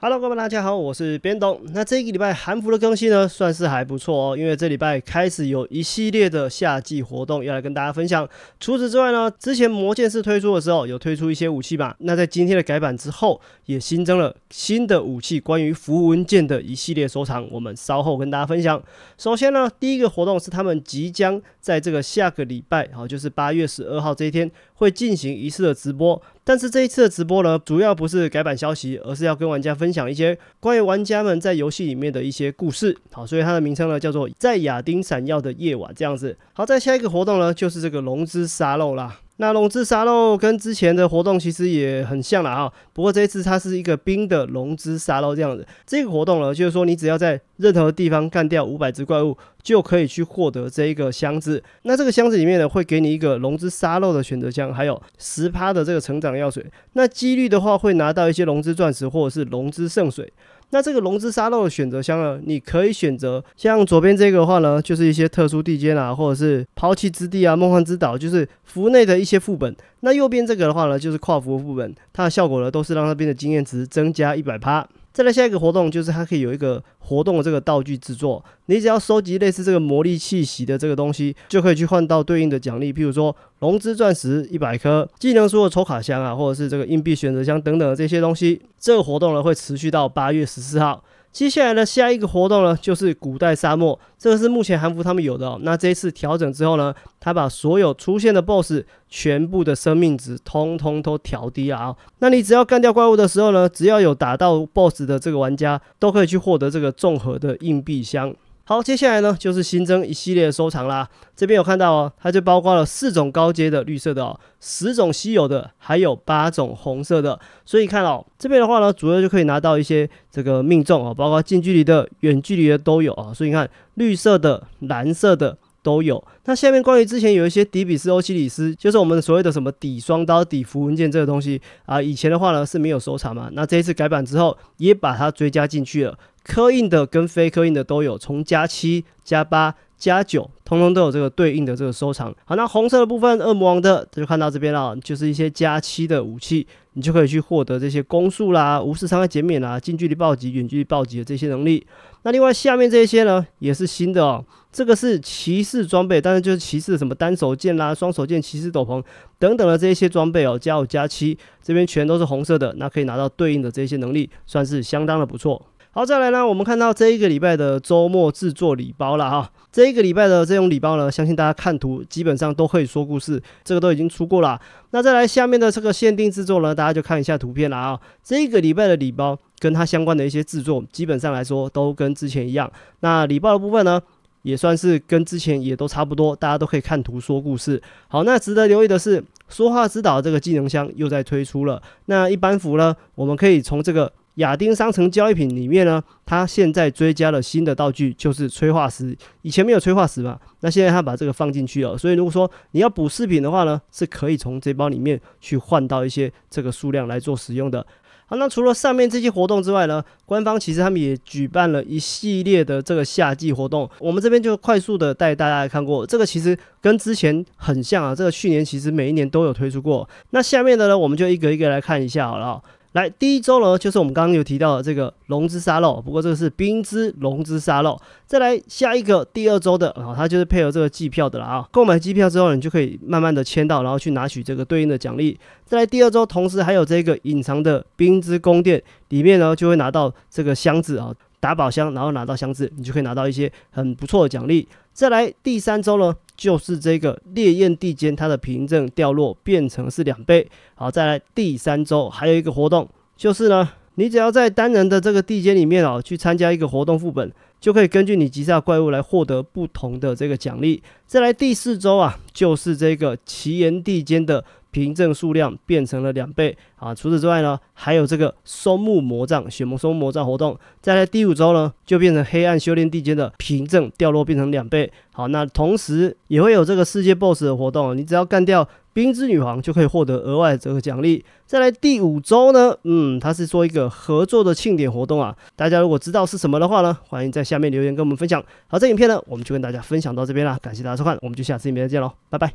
Hello，各位大家好，我是边董。那这个礼拜韩服的更新呢，算是还不错哦，因为这礼拜开始有一系列的夏季活动要来跟大家分享。除此之外呢，之前魔剑士推出的时候，有推出一些武器吧。那在今天的改版之后，也新增了新的武器，关于符文件的一系列收藏，我们稍后跟大家分享。首先呢，第一个活动是他们即将在这个下个礼拜，好，就是八月十二号这一天，会进行一次的直播。但是这一次的直播呢，主要不是改版消息，而是要跟玩家分享一些关于玩家们在游戏里面的一些故事。好，所以它的名称呢叫做《在亚丁闪耀的夜晚》这样子。好，在下一个活动呢就是这个龙之沙漏啦。那龙之沙漏跟之前的活动其实也很像了哈，不过这一次它是一个冰的龙之沙漏这样子。这个活动呢，就是说你只要在任何地方干掉五百只怪物，就可以去获得这一个箱子。那这个箱子里面呢，会给你一个龙之沙漏的选择箱，还有十趴的这个成长药水。那几率的话，会拿到一些龙之钻石或者是龙之圣水。那这个龙之沙漏的选择箱呢，你可以选择像左边这个的话呢，就是一些特殊地阶啊，或者是抛弃之地啊、梦幻之岛，就是服内的一些副本。那右边这个的话呢，就是跨服副本，它的效果呢都是让那边的经验值增加一百趴。再来下一个活动，就是它可以有一个活动的这个道具制作，你只要收集类似这个魔力气息的这个东西，就可以去换到对应的奖励，譬如说龙之钻石一百颗、技能书的抽卡箱啊，或者是这个硬币选择箱等等这些东西。这个活动呢会持续到八月十四号。接下来的下一个活动呢，就是古代沙漠，这个是目前韩服他们有的。那这一次调整之后呢，他把所有出现的 BOSS 全部的生命值通通都调低了啊。那你只要干掉怪物的时候呢，只要有打到 BOSS 的这个玩家，都可以去获得这个综合的硬币箱。好，接下来呢就是新增一系列收藏啦。这边有看到哦，它就包括了四种高阶的绿色的，十种稀有的，还有八种红色的。所以看哦，这边的话呢，主要就可以拿到一些这个命中啊，包括近距离的、远距离的都有啊。所以你看绿色的、蓝色的都有。那下面关于之前有一些底比斯、欧西里斯，就是我们所谓的什么底双刀、底符文件这个东西啊，以前的话呢是没有收藏嘛。那这一次改版之后，也把它追加进去了。刻印的跟非刻印的都有，从加七、加八、加九，通通都有这个对应的这个收藏。好，那红色的部分，恶魔王的，就看到这边了，就是一些加七的武器，你就可以去获得这些攻速啦、无视伤害减免啦、近距离暴击、远距离暴击的这些能力。那另外下面这些呢，也是新的哦，这个是骑士装备，但是就是骑士的什么单手剑啦、双手剑、骑士斗篷等等的这些装备哦，加五、加七，这边全都是红色的，那可以拿到对应的这些能力，算是相当的不错。好，再来呢，我们看到这一个礼拜的周末制作礼包了哈。这一个礼拜的这种礼包呢，相信大家看图基本上都可以说故事，这个都已经出过了。那再来下面的这个限定制作呢，大家就看一下图片了啊。这一个礼拜的礼包跟它相关的一些制作，基本上来说都跟之前一样。那礼包的部分呢，也算是跟之前也都差不多，大家都可以看图说故事。好，那值得留意的是，说话指导这个技能箱又在推出了。那一般服呢，我们可以从这个。亚丁商城交易品里面呢，它现在追加了新的道具，就是催化石。以前没有催化石嘛，那现在它把这个放进去了。所以如果说你要补饰品的话呢，是可以从这包里面去换到一些这个数量来做使用的。好，那除了上面这些活动之外呢，官方其实他们也举办了一系列的这个夏季活动。我们这边就快速的带大家看过这个，其实跟之前很像啊。这个去年其实每一年都有推出过。那下面的呢，我们就一个一个来看一下好了。来第一周呢，就是我们刚刚有提到的这个龙之沙漏，不过这个是冰之龙之沙漏。再来下一个第二周的啊，它就是配合这个机票的了啊。购买机票之后，你就可以慢慢的签到，然后去拿取这个对应的奖励。再来第二周，同时还有这个隐藏的冰之宫殿里面呢，就会拿到这个箱子啊，打宝箱，然后拿到箱子，你就可以拿到一些很不错的奖励。再来第三周呢。就是这个烈焰地间，它的凭证掉落变成是两倍。好，再来第三周，还有一个活动，就是呢，你只要在单人的这个地间里面啊，去参加一个活动副本，就可以根据你击杀怪物来获得不同的这个奖励。再来第四周啊，就是这个奇岩地间的。凭证数量变成了两倍啊！除此之外呢，还有这个松木魔杖、雪魔松魔杖活动。再来第五周呢，就变成黑暗修炼地间的凭证掉落变成两倍。好，那同时也会有这个世界 BOSS 的活动，你只要干掉冰之女皇就可以获得额外的这个奖励。再来第五周呢，嗯，它是做一个合作的庆典活动啊！大家如果知道是什么的话呢，欢迎在下面留言跟我们分享。好，这影片呢，我们就跟大家分享到这边啦，感谢大家收看，我们就下次影片再见喽，拜拜。